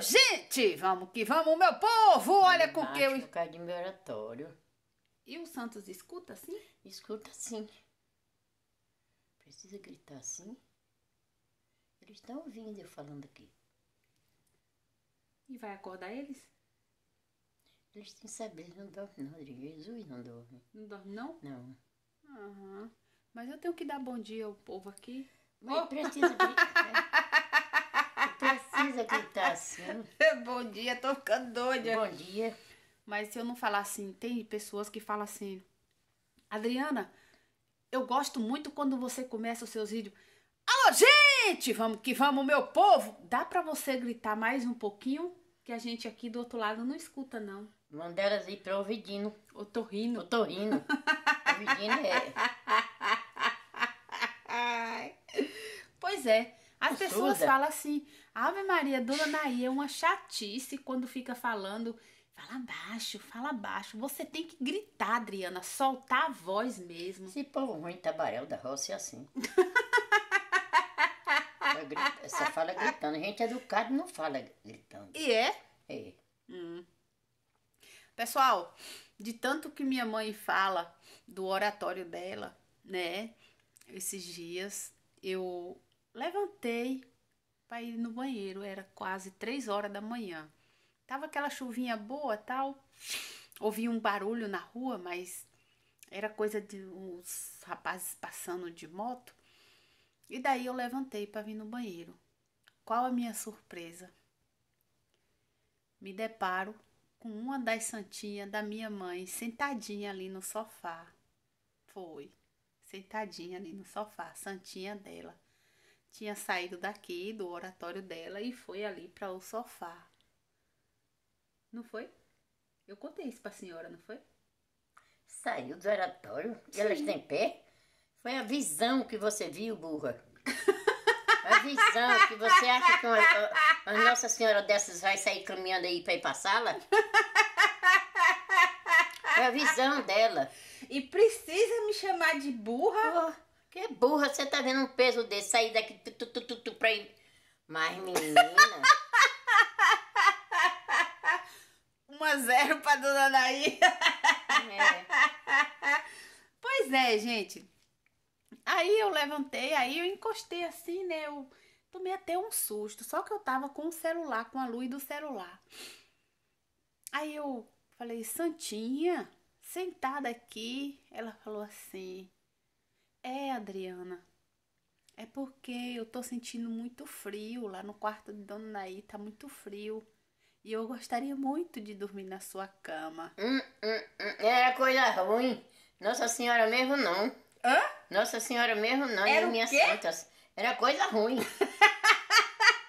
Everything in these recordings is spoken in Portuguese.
gente, vamos que vamos, meu povo! Olha com que eu. Por de meu oratório. E o Santos escuta assim? Escuta sim. Precisa gritar assim? Eles estão ouvindo eu falando aqui. E vai acordar eles? Eles têm que saber, eles não dormem não, Jesus não dorme. Não dorme não? Não. Aham. Mas eu tenho que dar bom dia ao povo aqui. Mãe, oh! precisa de... coisa gritar assim. Né? Bom dia, tô ficando doida. Bom dia. Mas se eu não falar assim, tem pessoas que falam assim, Adriana, eu gosto muito quando você começa os seus vídeos. Alô, gente! Vamos que vamos, meu povo! Dá para você gritar mais um pouquinho? Que a gente aqui do outro lado não escuta, não. Manda elas ir pra ouvidino. O torrino. O torrino. ouvidino é. pois é. As pessoas falam assim, Ave Maria, Dona Naí é uma chatice quando fica falando. Fala baixo, fala baixo. Você tem que gritar, Adriana, soltar a voz mesmo. Esse povo ruim tabarel da roça é assim. Essa fala gritando. gente educada não fala gritando. E é? É. Hum. Pessoal, de tanto que minha mãe fala do oratório dela, né? Esses dias eu Levantei para ir no banheiro, era quase três horas da manhã. Tava aquela chuvinha boa, tal. Ouvi um barulho na rua, mas era coisa de uns rapazes passando de moto. E daí eu levantei para vir no banheiro. Qual a minha surpresa? Me deparo com uma das santinhas da minha mãe sentadinha ali no sofá. Foi, sentadinha ali no sofá, santinha dela tinha saído daqui do oratório dela e foi ali para o sofá. Não foi? Eu contei isso para a senhora, não foi? Saiu do oratório e elas têm pé? Foi a visão que você viu, burra. A visão que você acha que uma, uma Nossa Senhora dessas vai sair caminhando aí para ir para a sala? É a visão dela. E precisa me chamar de burra? Oh. Que burra, você tá vendo um peso desse sair daqui tu, tu, tu, tu, pra ir. Mas, menina. uma zero pra dona Daí. É. Pois é, gente. Aí eu levantei, aí eu encostei assim, né? Eu tomei até um susto. Só que eu tava com o celular, com a luz do celular. Aí eu falei, Santinha, sentada aqui. Ela falou assim: é, Adriana. É porque eu tô sentindo muito frio lá no quarto de Dona Naí, tá muito frio. E eu gostaria muito de dormir na sua cama. Hum, hum, hum. Era é coisa ruim. Nossa Senhora mesmo não. Hã? Nossa Senhora mesmo não. Era e minhas santas. Era coisa ruim.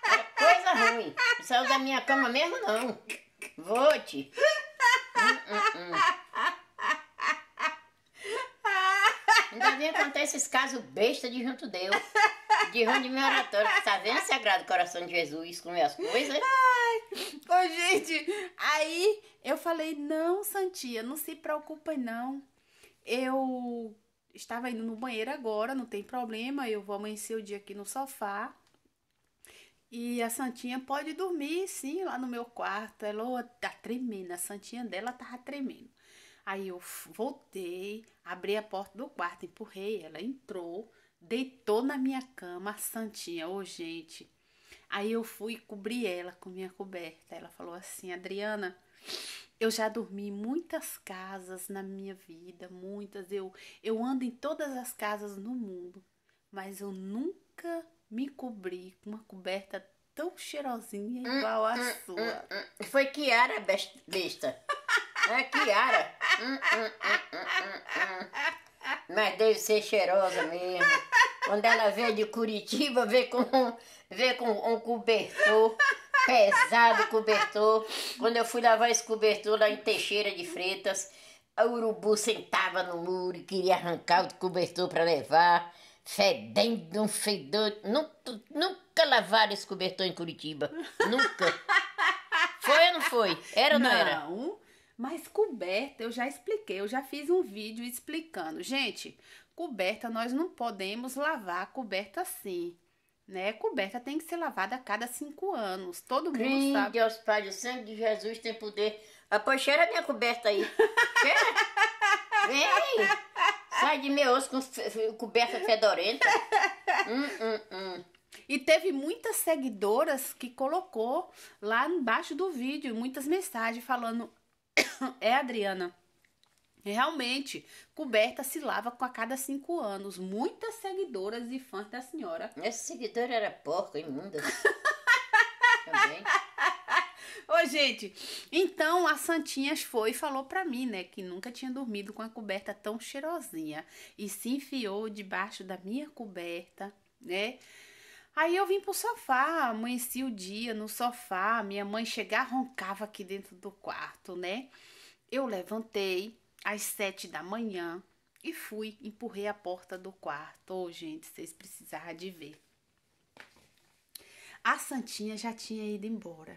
Era coisa ruim. Não saiu da minha cama mesmo não. Vou te. Hum, hum, hum. vem acontecer esses casos besta de junto Deus. De onde meu oratório, que tá vendo Sagrado Coração de Jesus com minhas coisas. Ai, ô gente, aí eu falei, não, Santia, não se preocupem não. Eu estava indo no banheiro agora, não tem problema, eu vou amanhecer o dia aqui no sofá. E a Santinha pode dormir, sim, lá no meu quarto. Ela oh, tá tremendo, a Santinha dela tava tremendo. Aí eu voltei, abri a porta do quarto, empurrei, ela entrou, deitou na minha cama, santinha, ô oh, gente. Aí eu fui cobrir ela com minha coberta. Ela falou assim: Adriana, eu já dormi em muitas casas na minha vida, muitas. Eu, eu ando em todas as casas no mundo, mas eu nunca me cobri com uma coberta tão cheirosinha igual a hum, hum, sua. Hum, Foi Kiara besta. é Kiara. Hum, hum, Mas deve ser cheirosa mesmo. Quando ela veio de Curitiba, veio com, veio com um cobertor pesado cobertor. Quando eu fui lavar esse cobertor lá em Teixeira de Freitas, a urubu sentava no muro e queria arrancar o cobertor para levar. Fedendo um fedor. Nunca, nunca lavaram esse cobertor em Curitiba. Nunca. Foi ou não foi? Era ou não, não era? Mas coberta, eu já expliquei, eu já fiz um vídeo explicando. Gente, coberta nós não podemos lavar coberta assim. Né? Coberta tem que ser lavada a cada cinco anos. Todo mundo sabe. Deus Pai, o sangue de Jesus tem poder. Ah, cheira a minha coberta aí. Cheira. Vem. Sai de meu osso com coberta fedorenta. Hum, hum, hum. E teve muitas seguidoras que colocou lá embaixo do vídeo muitas mensagens falando: é, Adriana, é realmente, coberta se lava com a cada cinco anos. Muitas seguidoras e fãs da senhora. Essa seguidora era porca, imunda. Também. Ô, gente, então a Santinhas foi e falou para mim, né, que nunca tinha dormido com a coberta tão cheirosinha e se enfiou debaixo da minha coberta, né? Aí eu vim pro sofá, amanheci o dia no sofá, minha mãe chegar roncava aqui dentro do quarto, né? Eu levantei às sete da manhã e fui, empurrei a porta do quarto. Ô, oh, gente, vocês precisavam de ver. A Santinha já tinha ido embora.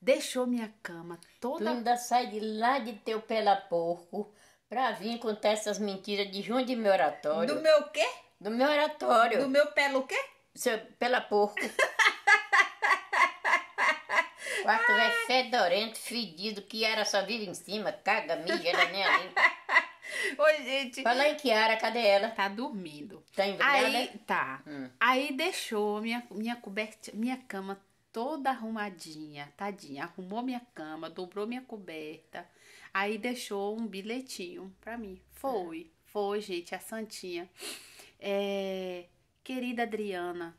Deixou minha cama toda. Tu ainda sai de lá de teu pela porco pra vir contar essas mentiras de junho de meu oratório. Do meu quê? Do meu oratório. Do meu pelo quê? Seu, pela porco. Quarto é fedorento, fedido, que era só vive em cima, caga, mija, ela né, nem ali. Oi, gente. Fala aí, Kiara, cadê ela? Tá dormindo. Tá em Aí, né? tá. Hum. Aí deixou minha, minha coberta, minha cama toda arrumadinha, tadinha. Arrumou minha cama, dobrou minha coberta. Aí deixou um bilhetinho pra mim. Foi, é. foi, gente, a Santinha. É, Querida Adriana,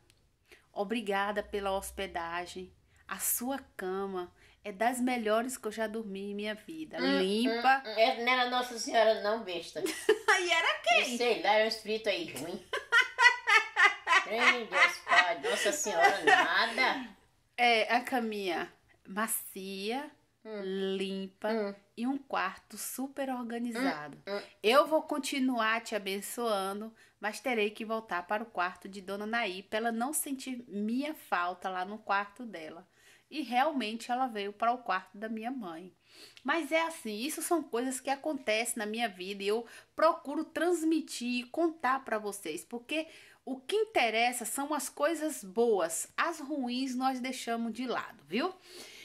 obrigada pela hospedagem. A sua cama é das melhores que eu já dormi em minha vida. Hum, Limpa. Hum, hum. É, não era Nossa Senhora, não, besta. e era quem? Eu sei lá, era um espírito aí ruim. Deus, pai, Nossa Senhora, nada. É, a caminha macia Hum. limpa hum. e um quarto super organizado. Hum. hum. Eu vou continuar te abençoando, mas terei que voltar para o quarto de Dona Naí para ela não sentir minha falta lá no quarto dela. E realmente ela veio para o quarto da minha mãe. Mas é assim, isso são coisas que acontecem na minha vida e eu procuro transmitir e contar para vocês, porque o que interessa são as coisas boas, as ruins nós deixamos de lado, viu?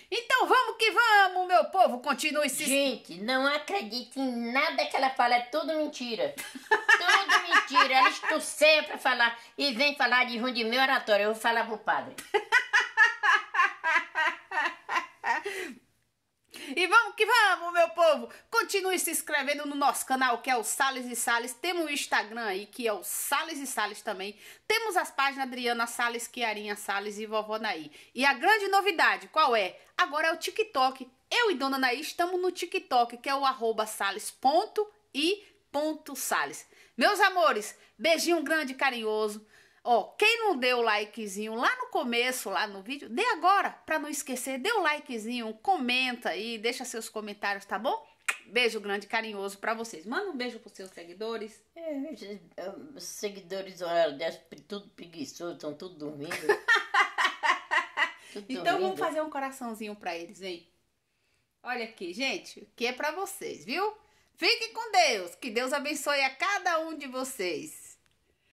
Então vamos que vamos, meu povo, continue se. Gente, não acredite em nada que ela fala, é tudo mentira. tudo mentira. Ela estuceia pra falar e vem falar de ruim de meu oratório. Eu vou falar pro padre. E vamos que vamos, meu povo! Continue se inscrevendo no nosso canal, que é o Sales e Sales. Temos o Instagram aí, que é o Sales e Sales também. Temos as páginas Adriana Sales, Kiarinha Sales e Vovó Naí. E a grande novidade, qual é? Agora é o TikTok. Eu e Dona Naí estamos no TikTok, que é o arroba sales.i.sales. Meus amores, beijinho grande e carinhoso. Ó, quem não deu likezinho lá no começo, lá no vídeo, dê agora, para não esquecer, dê o um likezinho, comenta aí, deixa seus comentários, tá bom? Beijo grande, carinhoso para vocês. Manda um beijo pros seus seguidores. É, é seguidores, olha é tudo preguiçoso, estão tudo dormindo. tudo então dormindo. vamos fazer um coraçãozinho para eles, hein? Olha aqui, gente, que é para vocês, viu? Fiquem com Deus, que Deus abençoe a cada um de vocês.